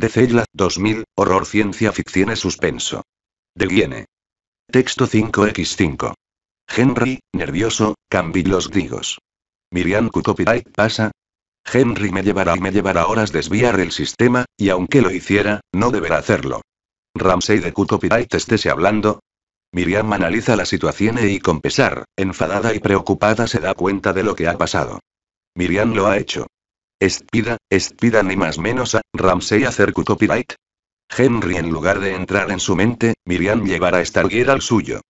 de 2000, Horror Ciencia Ficción y Suspenso. De Texto 5x5. Henry, nervioso, cambia los grigos. Miriam Q. pasa. Henry me llevará y me llevará horas desviar el sistema, y aunque lo hiciera, no deberá hacerlo. Ramsey de Q. estese estése hablando. Miriam analiza la situación y con pesar, enfadada y preocupada se da cuenta de lo que ha pasado. Miriam lo ha hecho. Espida, Espida ni más menos a Ramsey hacer copyright. Henry en lugar de entrar en su mente, Miriam llevará Stargate al suyo.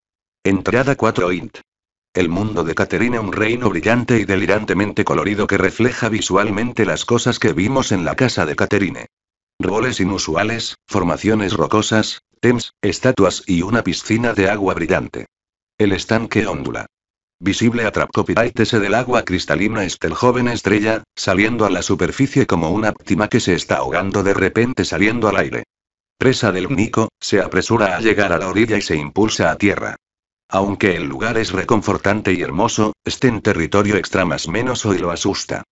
Entrada 4 int. El mundo de Caterine un reino brillante y delirantemente colorido que refleja visualmente las cosas que vimos en la casa de Caterine. Roles inusuales, formaciones rocosas, temps, estatuas y una piscina de agua brillante. El estanque ondula. Visible a tese del agua cristalina está el joven estrella, saliendo a la superficie como una óptima que se está ahogando de repente saliendo al aire. Presa del único, se apresura a llegar a la orilla y se impulsa a tierra. Aunque el lugar es reconfortante y hermoso, este en territorio extra más menos hoy lo asusta.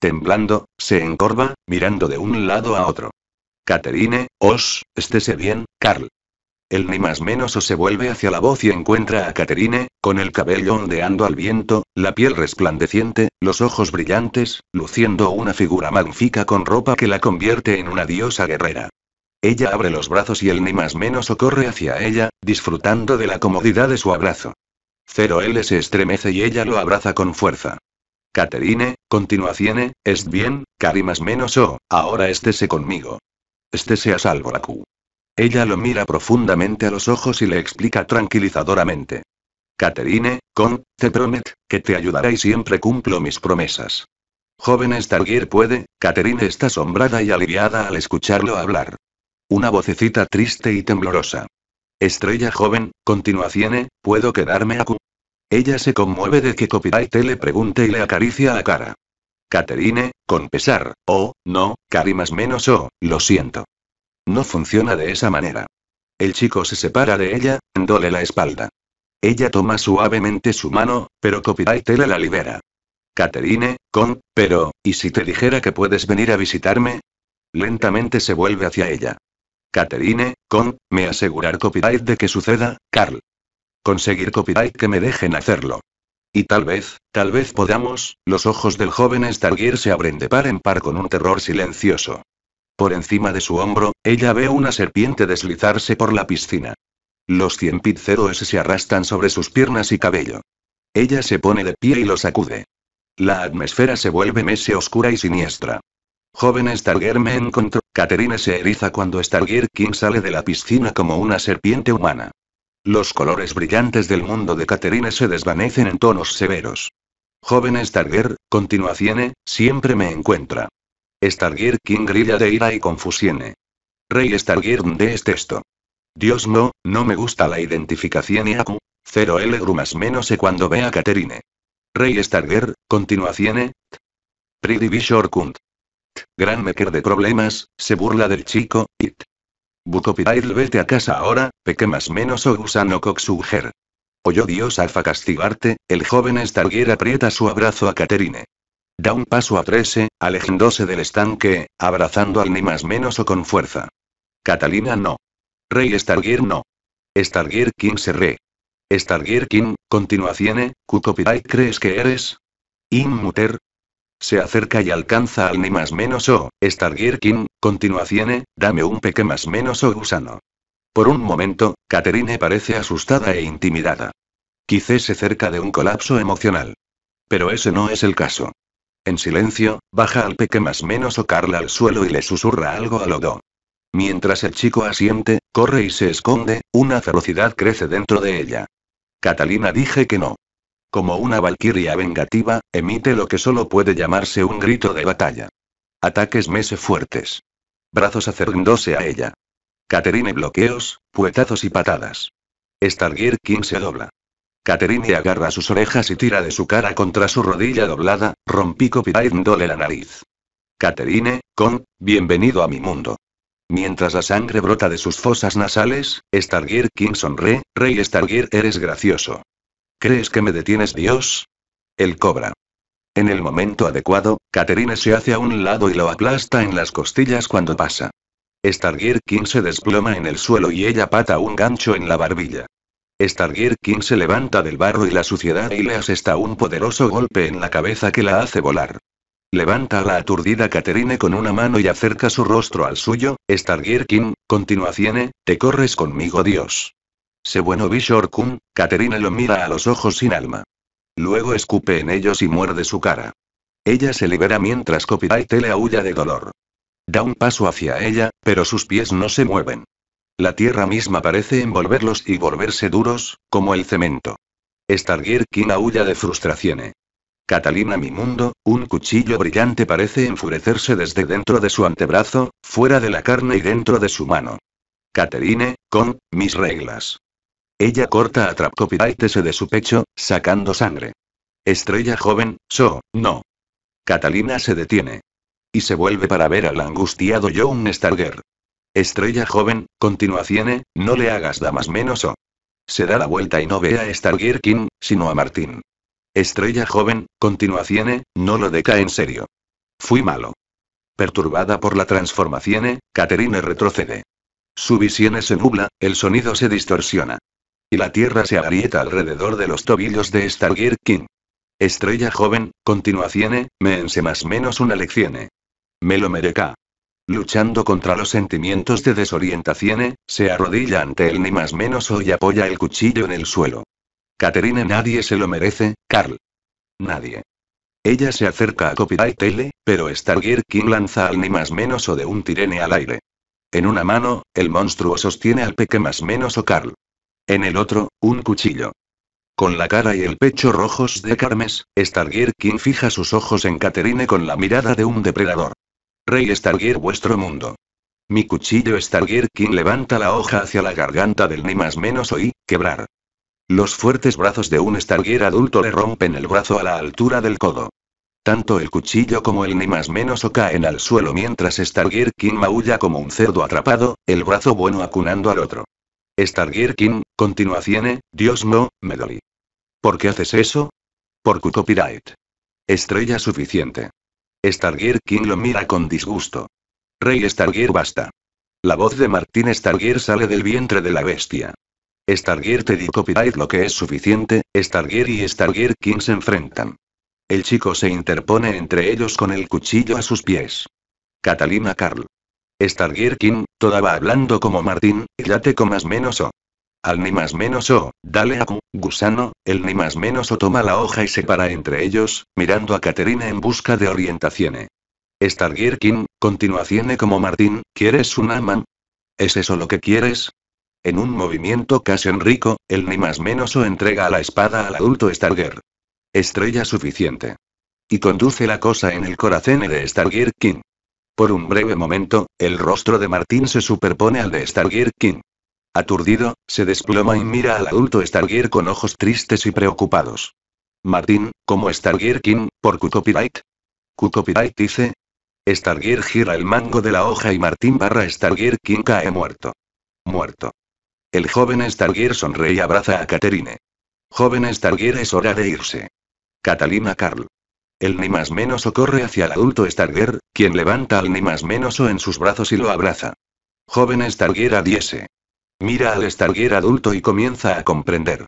Temblando, se encorva, mirando de un lado a otro. Caterine, os, estése bien, Carl el ni más menos o se vuelve hacia la voz y encuentra a Caterine, con el cabello ondeando al viento, la piel resplandeciente, los ojos brillantes, luciendo una figura magnífica con ropa que la convierte en una diosa guerrera. Ella abre los brazos y el ni más menos o corre hacia ella, disfrutando de la comodidad de su abrazo. Cero L se estremece y ella lo abraza con fuerza. Caterine, Ciene, es bien, cari más menos o, oh, ahora estése conmigo. Estése a salvo la Q. Ella lo mira profundamente a los ojos y le explica tranquilizadoramente. Caterine, con, te promet, que te ayudaré y siempre cumplo mis promesas. Joven Stargir puede, Caterine está asombrada y aliviada al escucharlo hablar. Una vocecita triste y temblorosa. Estrella joven, continuaciene, ¿puedo quedarme a cu Ella se conmueve de que Copyright le pregunte y le acaricia la cara. Caterine, con pesar, oh, no, más menos oh, lo siento. No funciona de esa manera. El chico se separa de ella, dole la espalda. Ella toma suavemente su mano, pero Copyright la libera. Caterine, con, pero, ¿y si te dijera que puedes venir a visitarme? Lentamente se vuelve hacia ella. Caterine, con, me asegurar copyright de que suceda, Carl. Conseguir copyright que me dejen hacerlo. Y tal vez, tal vez podamos, los ojos del joven Stargear se abren de par en par con un terror silencioso. Por encima de su hombro, ella ve una serpiente deslizarse por la piscina. Los cien pizzeros se arrastran sobre sus piernas y cabello. Ella se pone de pie y lo sacude. La atmósfera se vuelve mese oscura y siniestra. Joven Stargirl me encontró. Caterine se eriza cuando Stargirl King sale de la piscina como una serpiente humana. Los colores brillantes del mundo de Caterine se desvanecen en tonos severos. Joven Stargirl, continuación, siempre me encuentra. Stargirl King grilla de ira y confusione. Rey Stargirl de es esto. Dios no, no me gusta la identificación y acu. 0L más menos e cuando ve a Caterine. Rey ¿continuación? continuación. Pridi Bishor Kunt. Gran maker de problemas, se burla del chico, it. vete a casa ahora, peque más menos o gusano coxuger. Oyó Dios alfa castigarte, el joven Stargir aprieta su abrazo a Caterine. Da un paso a 13, eh, alejándose del estanque, abrazando al ni más menos o con fuerza. Catalina no. Rey Stargir no. Stargir King se re. Stargir King, continuaciene, eh, ¿Cucopirai crees que eres? Inmuter. Se acerca y alcanza al ni más menos o, Stargir King, continuación, eh, dame un peque más menos o gusano. Por un momento, Caterine parece asustada e intimidada. Quizás se cerca de un colapso emocional. Pero ese no es el caso. En silencio, baja al peque más menos o Carla al suelo y le susurra algo a Lodo. Mientras el chico asiente, corre y se esconde, una ferocidad crece dentro de ella. Catalina dije que no. Como una valquiria vengativa, emite lo que solo puede llamarse un grito de batalla. Ataques mese fuertes. Brazos acercándose a ella. Caterine bloqueos, puetazos y patadas. Stargear King se dobla. Caterine agarra sus orejas y tira de su cara contra su rodilla doblada, rompí dole la nariz. Caterine, con, bienvenido a mi mundo. Mientras la sangre brota de sus fosas nasales, Stargear King sonre, Rey Stargear eres gracioso. ¿Crees que me detienes Dios? El cobra. En el momento adecuado, Caterine se hace a un lado y lo aplasta en las costillas cuando pasa. Stargear King se desploma en el suelo y ella pata un gancho en la barbilla. Stargear King se levanta del barro y la suciedad y le asesta un poderoso golpe en la cabeza que la hace volar. Levanta a la aturdida Caterine con una mano y acerca su rostro al suyo, Stargear King, Ciene, te corres conmigo Dios. Se bueno Bishor Kun, Caterine lo mira a los ojos sin alma. Luego escupe en ellos y muerde su cara. Ella se libera mientras Copyright le aúlla de dolor. Da un paso hacia ella, pero sus pies no se mueven. La tierra misma parece envolverlos y volverse duros, como el cemento. Stargirkin aúlla de frustraciones. Catalina mi mundo, un cuchillo brillante parece enfurecerse desde dentro de su antebrazo, fuera de la carne y dentro de su mano. Caterine, con, mis reglas. Ella corta a ese de su pecho, sacando sangre. Estrella joven, so, no. Catalina se detiene. Y se vuelve para ver al angustiado John Starger. Estrella joven, continuaciene, eh, no le hagas da más menos o. Se da la vuelta y no ve a Stalgirkin, sino a Martín. Estrella joven, continuaciene, eh, no lo deca en serio. Fui malo. Perturbada por la transformación, eh, Caterine retrocede. Su visión se nubla, el sonido se distorsiona. Y la tierra se agrieta alrededor de los tobillos de Stalgirkin. Estrella joven, continuaciene, me ense más menos una lección. Me lo mereca. Luchando contra los sentimientos de desorientación, eh, se arrodilla ante el ni más menos y apoya el cuchillo en el suelo. Caterine nadie se lo merece, Carl. Nadie. Ella se acerca a Copyright Tele, pero Stargear King lanza al ni más menos o de un tirene al aire. En una mano, el monstruo sostiene al peque más menos o Carl. En el otro, un cuchillo. Con la cara y el pecho rojos de Carmes, Stargear King fija sus ojos en Caterine con la mirada de un depredador. Rey Stargear vuestro mundo. Mi cuchillo Stargear King levanta la hoja hacia la garganta del ni más menos oí, quebrar. Los fuertes brazos de un Stargear adulto le rompen el brazo a la altura del codo. Tanto el cuchillo como el ni más menos o caen al suelo mientras Stargear King maulla como un cerdo atrapado, el brazo bueno acunando al otro. Stargear King, continuación, eh, Dios no, me dolí. ¿Por qué haces eso? Por copyright. Estrella suficiente. Stargir King lo mira con disgusto. Rey Stargir, basta. La voz de Martín Stargir sale del vientre de la bestia. Stargir te di copyright lo que es suficiente, Stargir y Stargir King se enfrentan. El chico se interpone entre ellos con el cuchillo a sus pies. Catalina Carl. Stargir King, toda va hablando como Martín, ya te comas menos o. Al ni más menos o, dale a Q, gusano, el ni más menos o toma la hoja y se para entre ellos, mirando a Caterina en busca de orientación. Stargear King, continuación como Martín, ¿quieres un aman? ¿Es eso lo que quieres? En un movimiento casi enrico, el ni más menos o entrega la espada al adulto Stargir. Estrella suficiente. Y conduce la cosa en el corazón de Stargirkin. King. Por un breve momento, el rostro de Martín se superpone al de Stargirkin. King. Aturdido, se desploma y mira al adulto Stargear con ojos tristes y preocupados. Martín, como Stargear King, por Q-Copyright. dice. Stargear gira el mango de la hoja y Martín barra Stargear King cae muerto. Muerto. El joven Stargear sonríe y abraza a Catherine. Joven Stargear es hora de irse. Catalina Carl. El ni más menos corre hacia el adulto Stargear, quien levanta al ni más menos en sus brazos y lo abraza. Joven Stargear adiese. Mira al Starguer adulto y comienza a comprender.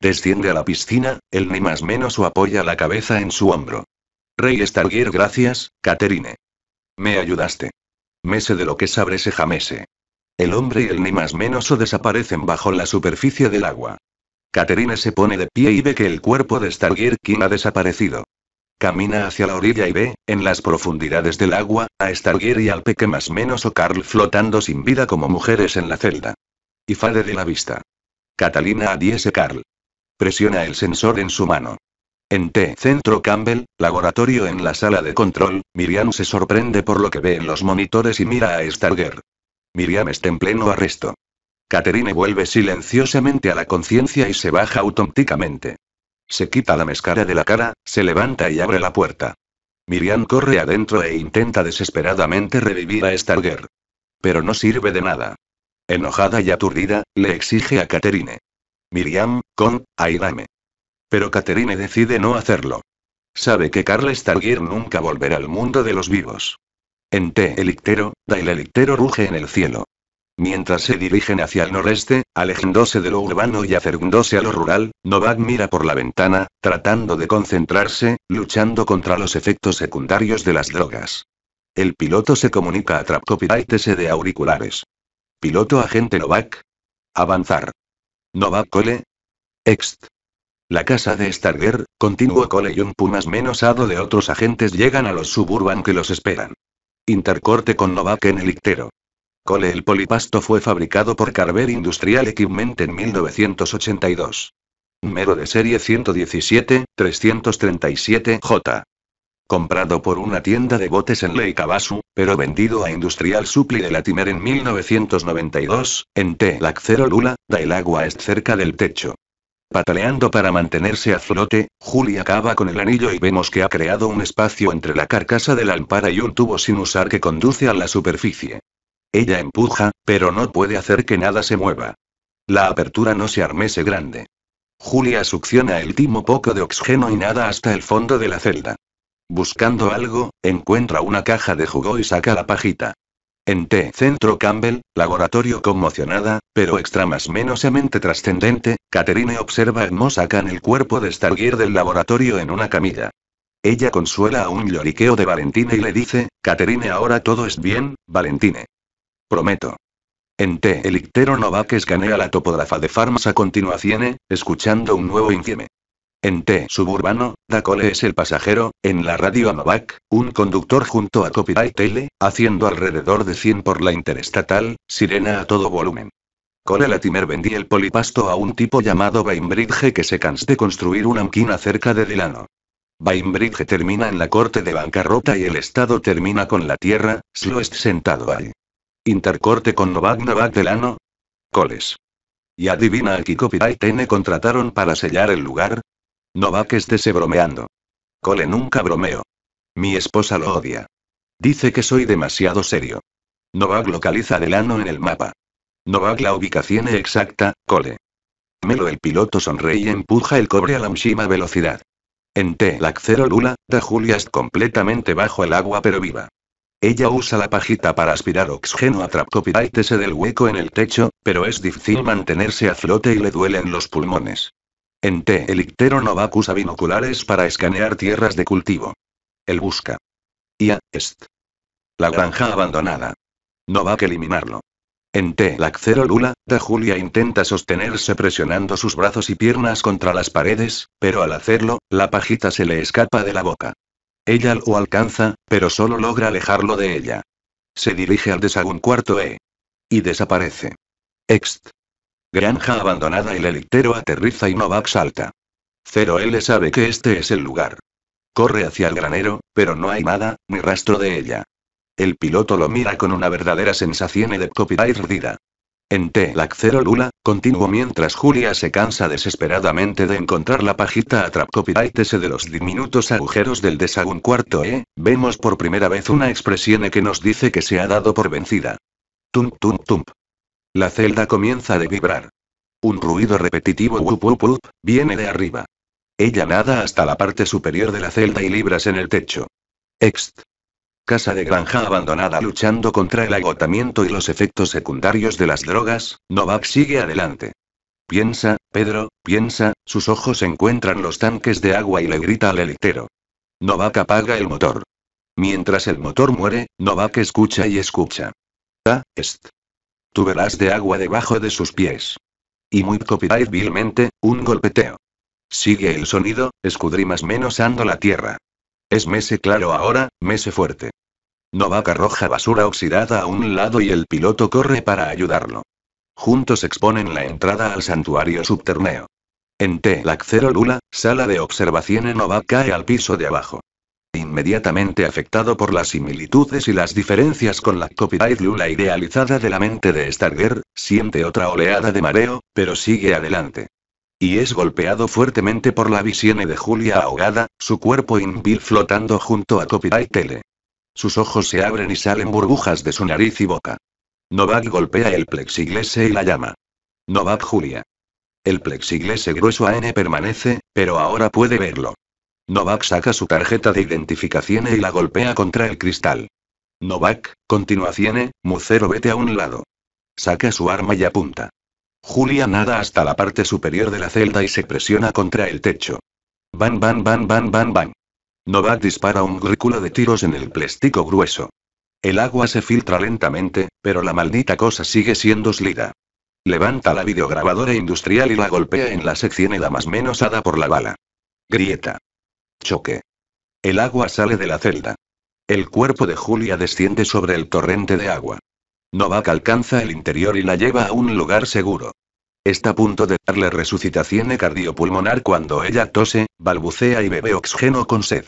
Desciende a la piscina, el ni más menos o apoya la cabeza en su hombro. Rey Starguer, gracias, Caterine. Me ayudaste. Mese de lo que sabré jamese. El hombre y el ni más menos o desaparecen bajo la superficie del agua. Caterine se pone de pie y ve que el cuerpo de Starguer King ha desaparecido. Camina hacia la orilla y ve, en las profundidades del agua, a Starguer y al Peque más menos o Carl flotando sin vida como mujeres en la celda. Y fade de la vista. Catalina Adiese Carl. Presiona el sensor en su mano. En T. Centro Campbell, laboratorio en la sala de control, Miriam se sorprende por lo que ve en los monitores y mira a Stalger. Miriam está en pleno arresto. Caterine vuelve silenciosamente a la conciencia y se baja automáticamente. Se quita la mezcara de la cara, se levanta y abre la puerta. Miriam corre adentro e intenta desesperadamente revivir a Stalger. Pero no sirve de nada. Enojada y aturdida, le exige a Caterine. Miriam, con, airame. Pero Caterine decide no hacerlo. Sabe que Carl Starguir nunca volverá al mundo de los vivos. En T. Elictero, Dail Elictero ruge en el cielo. Mientras se dirigen hacia el noreste, alejándose de lo urbano y acercándose a lo rural, Novak mira por la ventana, tratando de concentrarse, luchando contra los efectos secundarios de las drogas. El piloto se comunica a Trapcopyright de auriculares. Piloto agente Novak. Avanzar. Novak Cole. Ext. La casa de Starger, continuo Cole y un pumas menos de otros agentes llegan a los suburban que los esperan. Intercorte con Novak en el ictero. Cole el polipasto fue fabricado por Carver Industrial Equipment en 1982. Número de serie 117, 337J comprado por una tienda de botes en Leikabasu, pero vendido a Industrial Supply de Latimer en 1992, en T. Lula, da el agua es cerca del techo. Pataleando para mantenerse a flote, Julia acaba con el anillo y vemos que ha creado un espacio entre la carcasa del la y un tubo sin usar que conduce a la superficie. Ella empuja, pero no puede hacer que nada se mueva. La apertura no se armese grande. Julia succiona el timo poco de oxígeno y nada hasta el fondo de la celda. Buscando algo, encuentra una caja de jugo y saca la pajita. En T. Centro Campbell, laboratorio conmocionada, pero extra más menosamente trascendente, Catherine observa a Mosakan el cuerpo de Stargir del laboratorio en una camilla. Ella consuela a un lloriqueo de Valentine y le dice, Catherine ahora todo es bien, Valentine. Prometo. En T. Elictero Novak escanea la topógrafa de Farms a continuación, escuchando un nuevo infieme. En T suburbano, Dacole es el pasajero, en la radio Novak, un conductor junto a Copyright Tele, haciendo alrededor de 100 por la interestatal, sirena a todo volumen. Cole Latimer vendí el polipasto a un tipo llamado Bainbridge que se cansó de construir una amquina cerca de Delano. Bainbridge termina en la corte de bancarrota y el Estado termina con la tierra, Sloest sentado ahí. Intercorte con Novak Novak Delano. Coles. Y adivina a copyright N contrataron para sellar el lugar, Novak esté bromeando. Cole nunca bromeo. Mi esposa lo odia. Dice que soy demasiado serio. Novak localiza Delano en el mapa. Novak la ubicación exacta, Cole. Melo el piloto sonreí y empuja el cobre a la máxima velocidad. En T. 0 Lula, da es completamente bajo el agua pero viva. Ella usa la pajita para aspirar oxígeno a pirátese del hueco en el techo, pero es difícil mantenerse a flote y le duelen los pulmones. En T. Novak usa binoculares para escanear tierras de cultivo. El busca. IA, est. La granja abandonada. Novak eliminarlo. En T. Laxero Lula, Da Julia intenta sostenerse presionando sus brazos y piernas contra las paredes, pero al hacerlo, la pajita se le escapa de la boca. Ella lo alcanza, pero solo logra alejarlo de ella. Se dirige al desagún cuarto E. Y desaparece. Ext. Granja abandonada y el helicóptero aterriza y Novak salta. Cero L sabe que este es el lugar. Corre hacia el granero, pero no hay nada, ni rastro de ella. El piloto lo mira con una verdadera sensación de copyright rdida. En TELAC Cero Lula, continuó mientras Julia se cansa desesperadamente de encontrar la pajita atrap copyright ese de los diminutos agujeros del desagún cuarto E, vemos por primera vez una expresión que nos dice que se ha dado por vencida. Tum tum tum. La celda comienza a vibrar. Un ruido repetitivo wup wup wup, viene de arriba. Ella nada hasta la parte superior de la celda y libras en el techo. Ext. Casa de granja abandonada luchando contra el agotamiento y los efectos secundarios de las drogas, Novak sigue adelante. Piensa, Pedro, piensa, sus ojos encuentran los tanques de agua y le grita al elitero. Novak apaga el motor. Mientras el motor muere, Novak escucha y escucha. Ah, est verás de agua debajo de sus pies. Y muy copyright vilmente, un golpeteo. Sigue el sonido, escudrimas ando la tierra. Es mese claro ahora, mese fuerte. Novak arroja basura oxidada a un lado y el piloto corre para ayudarlo. Juntos exponen la entrada al santuario subterneo. En T. Lacero Lula, sala de observación en Novak cae al piso de abajo inmediatamente afectado por las similitudes y las diferencias con la copyright Lula idealizada de la mente de Starger, siente otra oleada de mareo, pero sigue adelante. Y es golpeado fuertemente por la visión de Julia ahogada, su cuerpo invil flotando junto a copyright tele. Sus ojos se abren y salen burbujas de su nariz y boca. Novak golpea el plexiglese y la llama. Novak Julia. El plexiglese grueso AN permanece, pero ahora puede verlo. Novak saca su tarjeta de identificación y la golpea contra el cristal. Novak, continuación, eh, Mucero vete a un lado. Saca su arma y apunta. Julia nada hasta la parte superior de la celda y se presiona contra el techo. Van, van, van, van, van, van. Novak dispara un grículo de tiros en el plástico grueso. El agua se filtra lentamente, pero la maldita cosa sigue siendo slida. Levanta la videograbadora industrial y la golpea en la sección y la más menosada por la bala. Grieta. Choque. El agua sale de la celda. El cuerpo de Julia desciende sobre el torrente de agua. Novak alcanza el interior y la lleva a un lugar seguro. Está a punto de darle resucitación cardiopulmonar cuando ella tose, balbucea y bebe oxígeno con sed.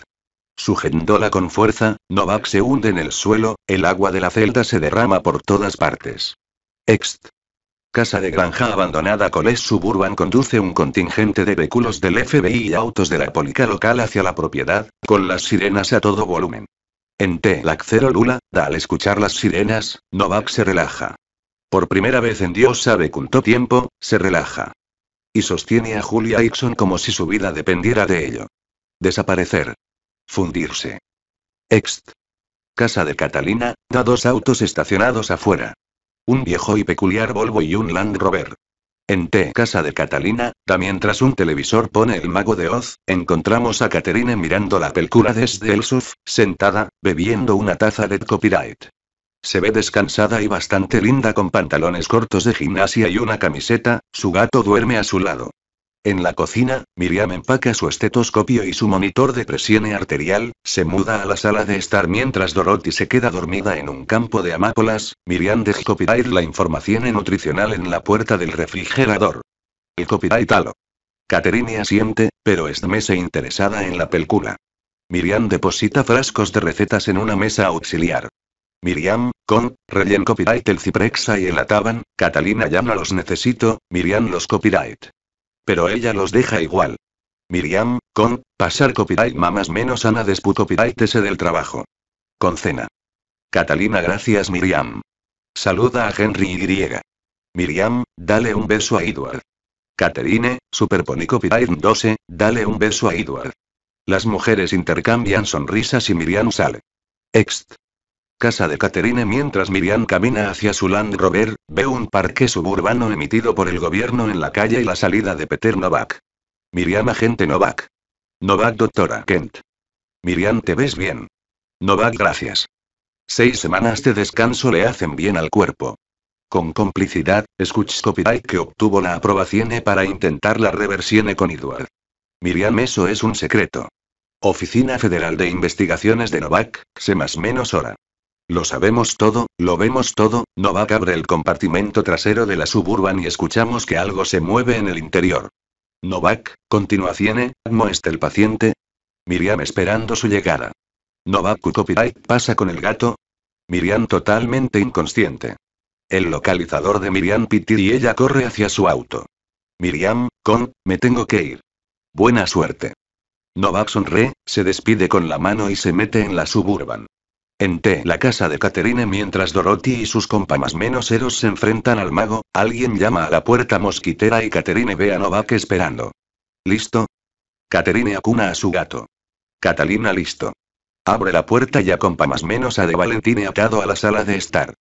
Sujetándola con fuerza, Novak se hunde en el suelo, el agua de la celda se derrama por todas partes. Ext. Casa de granja abandonada Coles Suburban conduce un contingente de vehículos del FBI y autos de la policía local hacia la propiedad, con las sirenas a todo volumen. En T Laxero Lula, da al escuchar las sirenas, Novak se relaja. Por primera vez en Dios sabe cuánto tiempo, se relaja. Y sostiene a Julia Ixon como si su vida dependiera de ello. Desaparecer. Fundirse. Ext. Casa de Catalina, da dos autos estacionados afuera. Un viejo y peculiar Volvo y un Land Rover. En T casa de Catalina, mientras un televisor pone el mago de Oz, encontramos a Catherine mirando la película desde el surf, sentada, bebiendo una taza de copyright. Se ve descansada y bastante linda con pantalones cortos de gimnasia y una camiseta, su gato duerme a su lado. En la cocina, Miriam empaca su estetoscopio y su monitor de presión arterial, se muda a la sala de estar mientras Dorothy se queda dormida en un campo de amápolas, Miriam deja copyright la información nutricional en la puerta del refrigerador. El copyright halo. Caterine asiente, pero es mesa interesada en la película. Miriam deposita frascos de recetas en una mesa auxiliar. Miriam, con, Rellen copyright el ciprexa y el ataban, Catalina llama los necesito, Miriam los copyright. Pero ella los deja igual. Miriam, con, pasar copyright mamás menos Ana desput copyright ese del trabajo. Con cena. Catalina gracias Miriam. Saluda a Henry Y. Miriam, dale un beso a Edward. Caterine, superponicopyright copyright 12, dale un beso a Edward. Las mujeres intercambian sonrisas y Miriam sale. Ext casa de Caterine mientras Miriam camina hacia su Land Rover, ve un parque suburbano emitido por el gobierno en la calle y la salida de Peter Novak. Miriam agente Novak. Novak doctora Kent. Miriam te ves bien. Novak gracias. Seis semanas de descanso le hacen bien al cuerpo. Con complicidad, escuch copyright que obtuvo la aprobación e para intentar la reversión con Edward. Miriam eso es un secreto. Oficina Federal de Investigaciones de Novak, se más menos hora. Lo sabemos todo, lo vemos todo, Novak abre el compartimento trasero de la suburban y escuchamos que algo se mueve en el interior. Novak, continuación, ¿no está el paciente? Miriam esperando su llegada. Novak copyright pasa con el gato. Miriam totalmente inconsciente. El localizador de Miriam piti y ella corre hacia su auto. Miriam, con, me tengo que ir. Buena suerte. Novak sonre, se despide con la mano y se mete en la suburban. En T, la casa de Caterine mientras Dorothy y sus compamas menos eros se enfrentan al mago, alguien llama a la puerta mosquitera y Caterine ve a Novak esperando. ¿Listo? Caterine acuna a su gato. Catalina listo. Abre la puerta y a más menos a de Valentine atado a la sala de estar.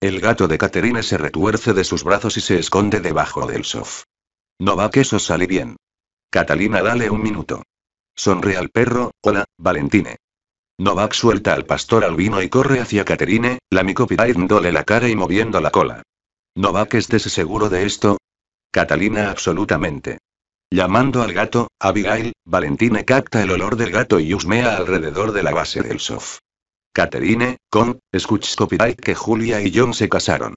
El gato de Caterine se retuerce de sus brazos y se esconde debajo del sof. Novak, eso sale bien. Catalina, dale un minuto. Sonríe al perro, hola, Valentine. Novak suelta al pastor albino y corre hacia Caterine, la micopita la cara y moviendo la cola. Novak, ¿estés seguro de esto? Catalina, absolutamente. Llamando al gato, Abigail, Valentine capta el olor del gato y husmea alrededor de la base del sof. Caterine, con, escucha copyright que Julia y John se casaron.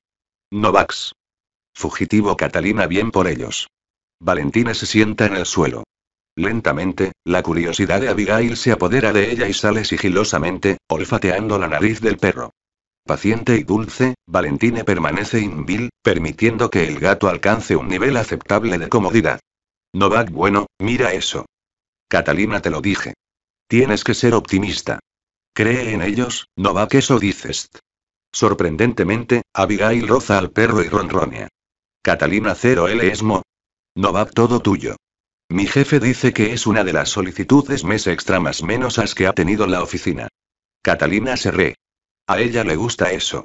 Novax. Fugitivo Catalina bien por ellos. Valentine se sienta en el suelo. Lentamente, la curiosidad de Abigail se apodera de ella y sale sigilosamente, olfateando la nariz del perro. Paciente y dulce, Valentine permanece inmóvil, permitiendo que el gato alcance un nivel aceptable de comodidad. Novak bueno, mira eso. Catalina te lo dije. Tienes que ser optimista. Cree en ellos, Novak eso dices. Sorprendentemente, Abigail roza al perro y ronronea. Catalina cero l esmo. Novak todo tuyo. Mi jefe dice que es una de las solicitudes mes extra más menos as que ha tenido la oficina. Catalina se re. A ella le gusta eso.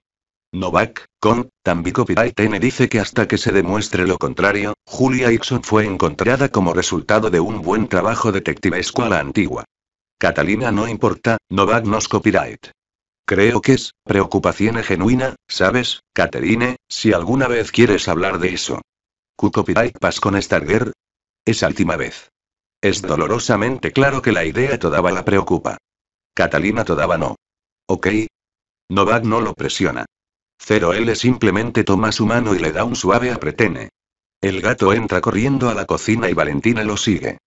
Novak, con, copyright n dice que hasta que se demuestre lo contrario, Julia Ixon fue encontrada como resultado de un buen trabajo detective a antigua. Catalina no importa, Novak nos copyright. Creo que es, preocupación genuina, ¿sabes, Caterine, si alguna vez quieres hablar de eso? copyright pas con Starger, esa última vez. Es dolorosamente claro que la idea todava la preocupa. Catalina todava no. ¿Ok? Novak no lo presiona. Cero l simplemente toma su mano y le da un suave apretene. El gato entra corriendo a la cocina y Valentina lo sigue.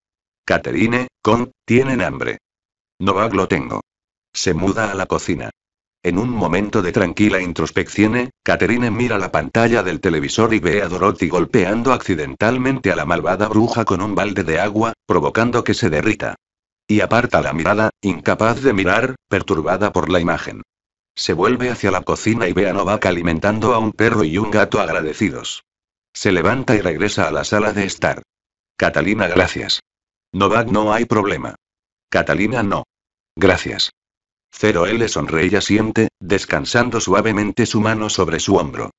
Caterine, con, tienen hambre. Novak lo tengo. Se muda a la cocina. En un momento de tranquila introspección, Catherine mira la pantalla del televisor y ve a Dorothy golpeando accidentalmente a la malvada bruja con un balde de agua, provocando que se derrita. Y aparta la mirada, incapaz de mirar, perturbada por la imagen. Se vuelve hacia la cocina y ve a Novak alimentando a un perro y un gato agradecidos. Se levanta y regresa a la sala de estar. Catalina, gracias. Novak, no hay problema. Catalina, no. Gracias. Cero L y siente, descansando suavemente su mano sobre su hombro.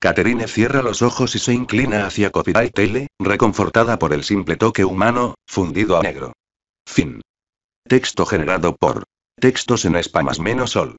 Caterine cierra los ojos y se inclina hacia Copyright L, reconfortada por el simple toque humano, fundido a negro. Fin. Texto generado por Textos en Espamas menos Sol.